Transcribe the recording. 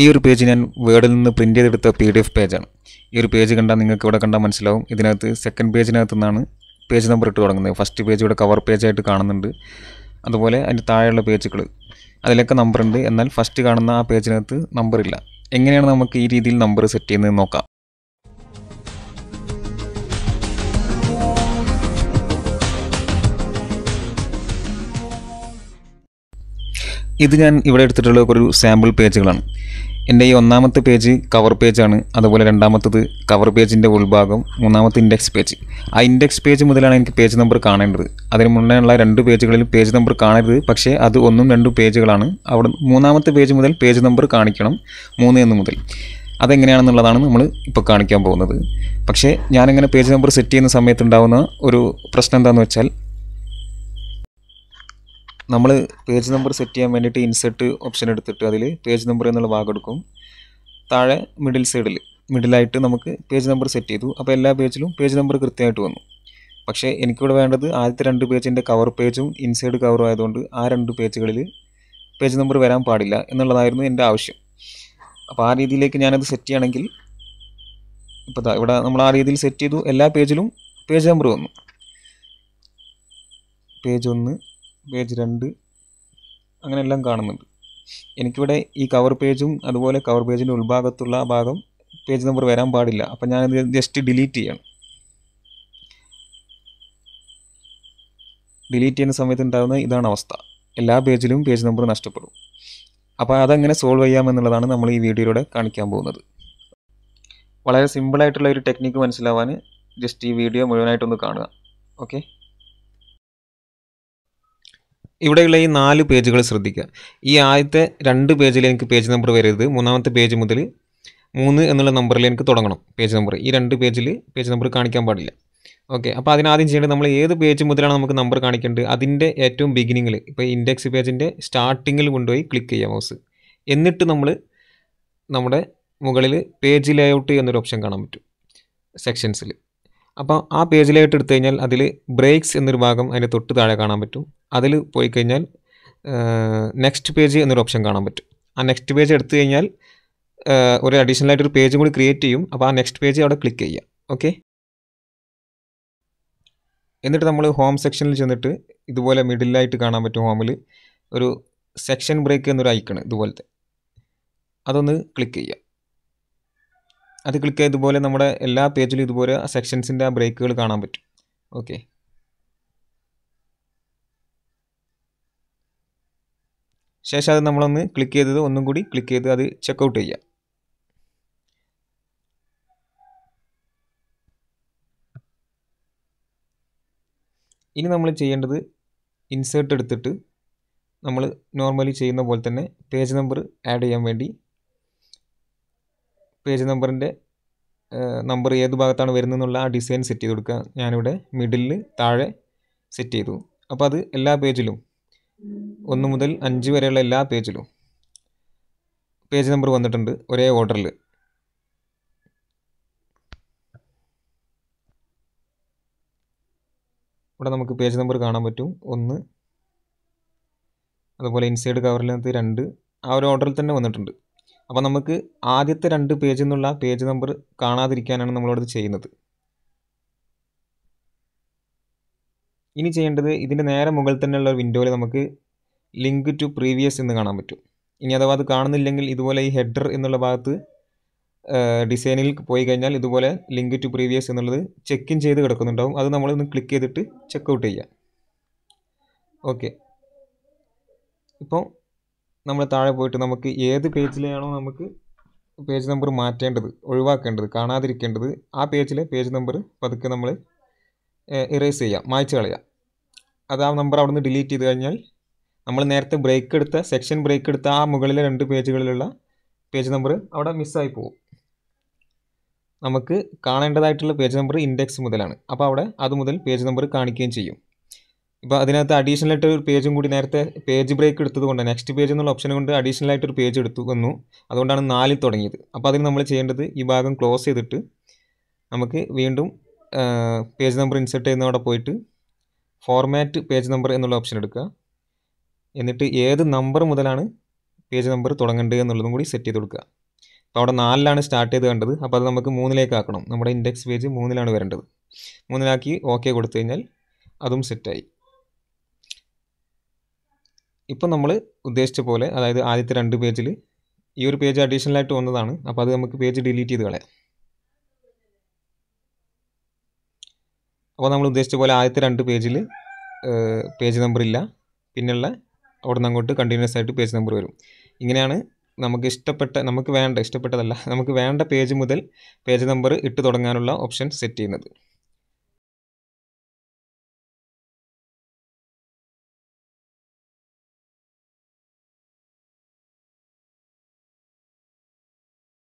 ഈ ഒരു പേജ് ഞാൻ വേർഡിൽ നിന്ന് പ്രിൻ്റ് ചെയ്തെടുത്ത പി ഡി എഫ് പേജാണ് ഈ ഒരു പേജ് കണ്ടാൽ നിങ്ങൾക്ക് ഇവിടെ കണ്ടാൽ മനസ്സിലാവും ഇതിനകത്ത് സെക്കൻഡ് പേജിനകത്തു നിന്നാണ് പേജ് നമ്പർ ഇട്ട് തുടങ്ങുന്നത് ഫസ്റ്റ് പേജ് ഇവിടെ കവർ പേജായിട്ട് കാണുന്നുണ്ട് അതുപോലെ അതിൻ്റെ താഴെയുള്ള പേജുകൾ അതിലൊക്കെ നമ്പർ ഉണ്ട് എന്നാൽ ഫസ്റ്റ് കാണുന്ന ആ പേജിനകത്ത് നമ്പറില്ല എങ്ങനെയാണ് നമുക്ക് ഈ രീതിയിൽ നമ്പർ സെറ്റ് ചെയ്യുന്നത് നോക്കാം ഇത് ഞാൻ ഇവിടെ എടുത്തിട്ടുള്ള ഒരു സാമ്പിൾ പേജുകളാണ് എൻ്റെ ഈ ഒന്നാമത്തെ പേജ് കവർ പേജാണ് അതുപോലെ രണ്ടാമത്തത് കവർ പേജിൻ്റെ ഉൾഭാഗം മൂന്നാമത്തെ ഇൻഡെക്സ് പേജ് ആ ഇൻഡെക്സ് പേജ് മുതലാണ് എനിക്ക് പേജ് നമ്പർ കാണേണ്ടത് അതിന് മുന്നേയുള്ള രണ്ട് പേജുകളിൽ പേജ് നമ്പർ കാണരുത് പക്ഷേ അത് ഒന്നും രണ്ടും പേജുകളാണ് അവിടെ മൂന്നാമത്തെ പേജ് മുതൽ പേജ് നമ്പർ കാണിക്കണം മൂന്ന് എന്ന് മുതൽ അതെങ്ങനെയാണെന്നുള്ളതാണ് നമ്മൾ ഇപ്പോൾ കാണിക്കാൻ പോകുന്നത് പക്ഷേ ഞാനിങ്ങനെ പേജ് നമ്പർ സെറ്റ് ചെയ്യുന്ന സമയത്തുണ്ടാകുന്ന ഒരു പ്രശ്നം എന്താണെന്ന് വെച്ചാൽ നമ്മൾ പേജ് നമ്പർ സെറ്റ് ചെയ്യാൻ വേണ്ടിയിട്ട് ഇൻസെർട്ട് ഓപ്ഷൻ എടുത്തിട്ട് അതിൽ പേജ് നമ്പർ എന്നുള്ള ഭാഗം എടുക്കും താഴെ മിഡിൽ സൈഡിൽ മിഡിലായിട്ട് നമുക്ക് പേജ് നമ്പർ സെറ്റ് ചെയ്തു അപ്പോൾ എല്ലാ പേജിലും പേജ് നമ്പർ കൃത്യമായിട്ട് വന്നു പക്ഷേ എനിക്കിവിടെ വേണ്ടത് ആദ്യത്തെ രണ്ട് പേജിൻ്റെ കവർ പേജും ഇൻസൈഡ് കവറും ആയതുകൊണ്ട് ആ രണ്ട് പേജുകളിൽ പേജ് നമ്പർ വരാൻ പാടില്ല എന്നുള്ളതായിരുന്നു എൻ്റെ ആവശ്യം അപ്പോൾ ആ രീതിയിലേക്ക് ഞാനത് സെറ്റ് ചെയ്യണമെങ്കിൽ ഇപ്പോൾ ഇവിടെ നമ്മൾ ആ രീതിയിൽ സെറ്റ് ചെയ്തു എല്ലാ പേജിലും പേജ് നമ്പർ വന്നു പേജ് ഒന്ന് പേജ് രണ്ട് അങ്ങനെ എല്ലാം കാണുന്നുണ്ട് എനിക്കിവിടെ ഈ കവർ പേജും അതുപോലെ കവർ പേജിൻ്റെ ഉൾഭാഗത്തുള്ള ഭാഗം പേജ് നമ്പർ വരാൻ പാടില്ല അപ്പം ഞാൻ ജസ്റ്റ് ഡിലീറ്റ് ചെയ്യണം ഡിലീറ്റ് ചെയ്യുന്ന സമയത്ത് ഉണ്ടാകുന്ന ഇതാണ് അവസ്ഥ എല്ലാ പേജിലും പേജ് നമ്പർ നഷ്ടപ്പെടും അപ്പോൾ അതെങ്ങനെ സോൾവ് ചെയ്യാമെന്നുള്ളതാണ് നമ്മൾ ഈ വീഡിയോയിലൂടെ കാണിക്കാൻ പോകുന്നത് വളരെ സിമ്പിളായിട്ടുള്ള ഒരു ടെക്നിക്ക് മനസ്സിലാവാൻ ജസ്റ്റ് ഈ വീഡിയോ മുഴുവനായിട്ടൊന്ന് കാണുക ഓക്കെ ഇവിടെയുള്ള ഈ നാല് പേജുകൾ ശ്രദ്ധിക്കുക ഈ ആദ്യത്തെ രണ്ട് പേജിൽ എനിക്ക് പേജ് നമ്പർ വരരുത് മൂന്നാമത്തെ പേജ് മുതൽ മൂന്ന് എന്നുള്ള നമ്പറിൽ എനിക്ക് തുടങ്ങണം പേജ് നമ്പർ ഈ രണ്ട് പേജിൽ പേജ് നമ്പർ കാണിക്കാൻ പാടില്ല ഓക്കെ അപ്പോൾ അതിനാദ്യം ചെയ്യേണ്ടത് നമ്മൾ ഏത് പേജ് മുതലാണ് നമുക്ക് നമ്പർ കാണിക്കേണ്ടത് അതിൻ്റെ ഏറ്റവും ബിഗിനിങ്ങിൽ ഇപ്പോൾ ഇൻഡെക്സ് പേജിൻ്റെ സ്റ്റാർട്ടിങ്ങിൽ കൊണ്ടുപോയി ക്ലിക്ക് ചെയ്യാം മൗസ് എന്നിട്ട് നമ്മൾ നമ്മുടെ മുകളിൽ പേജ് ലേഔട്ട് എന്നൊരു ഓപ്ഷൻ കാണാൻ പറ്റും സെക്ഷൻസിൽ അപ്പോൾ ആ പേജിലായിട്ട് എടുത്തു കഴിഞ്ഞാൽ അതിൽ ബ്രേക്സ് എന്നൊരു ഭാഗം അതിൻ്റെ തൊട്ട് താഴെ കാണാൻ പറ്റും അതിൽ പോയി കഴിഞ്ഞാൽ നെക്സ്റ്റ് പേജ് എന്നൊരു ഓപ്ഷൻ കാണാൻ പറ്റും ആ നെക്സ്റ്റ് പേജ് എടുത്തു കഴിഞ്ഞാൽ ഒരു അഡീഷണൽ ആയിട്ടൊരു പേജ് കൂടി ക്രിയേറ്റ് ചെയ്യും അപ്പോൾ ആ നെക്സ്റ്റ് പേജ് അവിടെ ക്ലിക്ക് ചെയ്യുക ഓക്കെ എന്നിട്ട് നമ്മൾ ഹോം സെക്ഷനിൽ ചെന്നിട്ട് ഇതുപോലെ മിഡിലായിട്ട് കാണാൻ പറ്റും ഹോമിൽ ഒരു സെക്ഷൻ ബ്രേക്ക് എന്നൊരു ഐക്കൺ ഇതുപോലത്തെ അതൊന്ന് ക്ലിക്ക് ചെയ്യുക അത് ക്ലിക്ക് ചെയ്ത് ഇതുപോലെ നമ്മുടെ എല്ലാ പേജിലും ഇതുപോലെ സെക്ഷൻസിൻ്റെ ആ ബ്രേക്കുകൾ കാണാൻ പറ്റും ഓക്കെ ശേഷം അത് നമ്മളൊന്ന് ക്ലിക്ക് ചെയ്തത് ഒന്നും കൂടി ക്ലിക്ക് ചെയ്ത് അത് ചെക്കൗട്ട് ചെയ്യാം ഇനി നമ്മൾ ചെയ്യേണ്ടത് ഇൻസേർട്ട് എടുത്തിട്ട് നമ്മൾ നോർമലി ചെയ്യുന്ന പോലെ തന്നെ പേജ് നമ്പർ ആഡ് ചെയ്യാൻ വേണ്ടി പേജ് നമ്പറിൻ്റെ നമ്പർ ഏത് ഭാഗത്താണ് വരുന്നതെന്നുള്ള ആ ഡിസൈൻ സെറ്റ് ചെയ്ത് കൊടുക്കുക ഞാനിവിടെ മിഡിലിൽ താഴെ സെറ്റ് ചെയ്തു അപ്പോൾ അത് എല്ലാ പേജിലും ഒന്ന് മുതൽ അഞ്ച് വരെയുള്ള എല്ലാ പേജിലും പേജ് നമ്പർ വന്നിട്ടുണ്ട് ഒരേ ഓർഡറിൽ ഇവിടെ നമുക്ക് പേജ് നമ്പർ കാണാൻ പറ്റും ഒന്ന് അതുപോലെ ഇൻസൈഡ് കവറിനകത്ത് രണ്ട് ആ ഒരു ഓർഡറിൽ തന്നെ വന്നിട്ടുണ്ട് അപ്പോൾ നമുക്ക് ആദ്യത്തെ രണ്ട് പേജിൽ നിന്നുള്ള പേജ് നമ്പർ കാണാതിരിക്കാനാണ് നമ്മളോട് ചെയ്യുന്നത് ഇനി ചെയ്യേണ്ടത് ഇതിൻ്റെ നേരെ മുകളിൽ തന്നെയുള്ള വിൻഡോയിൽ നമുക്ക് ലിങ്ക് ടു പ്രീവിയസ് എന്ന് കാണാൻ പറ്റും ഇനി അഥവാ അത് കാണുന്നില്ലെങ്കിൽ ഇതുപോലെ ഈ ഹെഡർ എന്നുള്ള ഭാഗത്ത് ഡിസൈനിൽ പോയി കഴിഞ്ഞാൽ ഇതുപോലെ ലിങ്ക് ടു പ്രീവിയസ് എന്നുള്ളത് ചെക്ക് ഇൻ ചെയ്ത് കിടക്കുന്നുണ്ടാവും അത് നമ്മളൊന്ന് ക്ലിക്ക് ചെയ്തിട്ട് ചെക്ക് ഔട്ട് ചെയ്യാം ഓക്കെ ഇപ്പോൾ നമ്മൾ താഴെ പോയിട്ട് നമുക്ക് ഏത് പേജിലെയാണോ നമുക്ക് പേജ് നമ്പർ മാറ്റേണ്ടത് ഒഴിവാക്കേണ്ടത് കാണാതിരിക്കേണ്ടത് ആ പേജിലെ പേജ് നമ്പർ പതുക്കെ നമ്മൾ ഇറേസ് ചെയ്യാം മായ്ച്ചു കളയാം അത് ആ നമ്പർ അവിടെ നിന്ന് ഡിലീറ്റ് ചെയ്ത് കഴിഞ്ഞാൽ നമ്മൾ നേരത്തെ ബ്രേക്ക് എടുത്ത സെക്ഷൻ ബ്രേക്ക് എടുത്ത ആ മുകളിലെ രണ്ട് പേജുകളിലുള്ള പേജ് നമ്പർ അവിടെ മിസ്സായി പോകും നമുക്ക് കാണേണ്ടതായിട്ടുള്ള പേജ് നമ്പർ ഇൻഡെക്സ് മുതലാണ് അപ്പോൾ അവിടെ അത് മുതൽ പേജ് നമ്പർ കാണിക്കുകയും ചെയ്യും ഇപ്പോൾ അതിനകത്ത് അഡീഷണൽ ആയിട്ട് ഒരു പേജും കൂടി നേരത്തെ പേജ് ബ്രേക്ക് എടുത്തത് കൊണ്ട് നെക്സ്റ്റ് പേജ് എന്നുള്ള ഓപ്ഷൻ കൊണ്ട് അഡീഷണൽ ആയിട്ട് ഒരു പേജ് എടുത്തു വന്നു അതുകൊണ്ടാണ് നാലിൽ തുടങ്ങിയത് അപ്പോൾ അതിന് നമ്മൾ ചെയ്യേണ്ടത് ഈ ഭാഗം ക്ലോസ് ചെയ്തിട്ട് നമുക്ക് വീണ്ടും പേജ് നമ്പർ ഇൻസെർട്ട് ചെയ്യുന്നവിടെ പോയിട്ട് ഫോർമാറ്റ് പേജ് നമ്പർ എന്നുള്ള ഓപ്ഷൻ എടുക്കുക എന്നിട്ട് ഏത് നമ്പർ മുതലാണ് പേജ് നമ്പർ തുടങ്ങേണ്ടത് എന്നുള്ളതും കൂടി സെറ്റ് ചെയ്ത് കൊടുക്കുക അപ്പോൾ അവിടെ നാലിലാണ് സ്റ്റാർട്ട് ചെയ്ത് കണ്ടത് അപ്പോൾ അത് നമുക്ക് മൂന്നിലേക്ക് ആക്കണം നമ്മുടെ ഇൻഡെക്സ് പേജ് മൂന്നിലാണ് വരേണ്ടത് മൂന്നിലാക്കി ഓക്കെ കൊടുത്തു കഴിഞ്ഞാൽ അതും സെറ്റായി ഇപ്പം നമ്മൾ ഉദ്ദേശിച്ച പോലെ അതായത് ആദ്യത്തെ രണ്ട് പേജിൽ ഈ ഒരു പേജ് അഡീഷണലായിട്ട് വന്നതാണ് അപ്പോൾ അത് നമുക്ക് പേജ് ഡിലീറ്റ് ചെയ്ത് കളയാം അപ്പോൾ നമ്മൾ ഉദ്ദേശിച്ച പോലെ ആദ്യത്തെ രണ്ട് പേജിൽ പേജ് നമ്പർ ഇല്ല പിന്നെയുള്ള അവിടെ നിന്ന് അങ്ങോട്ട് കണ്ടിന്യൂസ് ആയിട്ട് പേജ് നമ്പർ വരും ഇങ്ങനെയാണ് നമുക്ക് ഇഷ്ടപ്പെട്ട നമുക്ക് വേണ്ട ഇഷ്ടപ്പെട്ടതല്ല നമുക്ക് വേണ്ട പേജ് മുതൽ പേജ് നമ്പർ ഇട്ട് തുടങ്ങാനുള്ള ഓപ്ഷൻ സെറ്റ് ചെയ്യുന്നത്